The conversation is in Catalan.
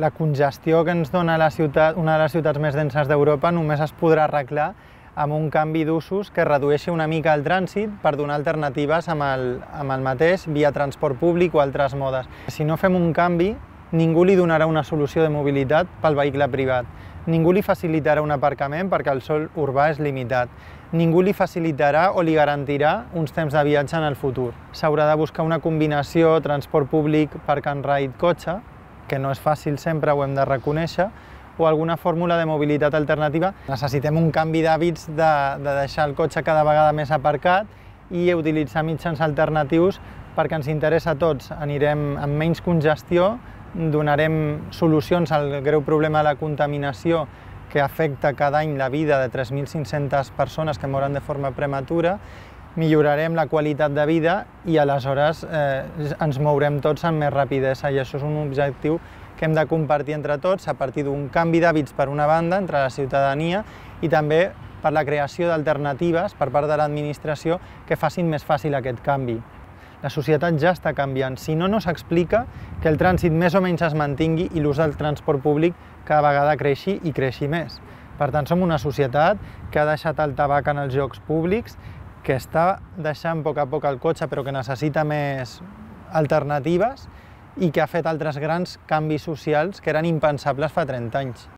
la congestió que ens dona la ciutat, una de les ciutats més denses d'Europa només es podrà arreglar amb un canvi d'usos que redueixi una mica el trànsit per donar alternatives amb el, amb el mateix via transport públic o altres modes. Si no fem un canvi, ningú li donarà una solució de mobilitat pel vehicle privat. Ningú li facilitarà un aparcament perquè el sol urbà és limitat. Ningú li facilitarà o li garantirà uns temps de viatge en el futur. S'haurà de buscar una combinació transport públic, park and ride, cotxe, que no és fàcil sempre, ho hem de reconèixer, o alguna fórmula de mobilitat alternativa. Necessitem un canvi d'hàbits de, de deixar el cotxe cada vegada més aparcat i utilitzar mitjans alternatius perquè ens interessa a tots. Anirem amb menys congestió, donarem solucions al greu problema de la contaminació que afecta cada any la vida de 3.500 persones que moren de forma prematura millorarem la qualitat de vida i aleshores eh, ens mourem tots amb més rapidesa i això és un objectiu que hem de compartir entre tots a partir d'un canvi d'hàbits per una banda entre la ciutadania i també per la creació d'alternatives per part de l'administració que facin més fàcil aquest canvi. La societat ja està canviant. Si no, no s'explica que el trànsit més o menys es mantingui i l'ús del transport públic cada vegada creixi i creixi més. Per tant, som una societat que ha deixat el tabac en els jocs públics, que està deixant a poc a poc el cotxe però que necessita més alternatives i que ha fet altres grans canvis socials que eren impensables fa 30 anys.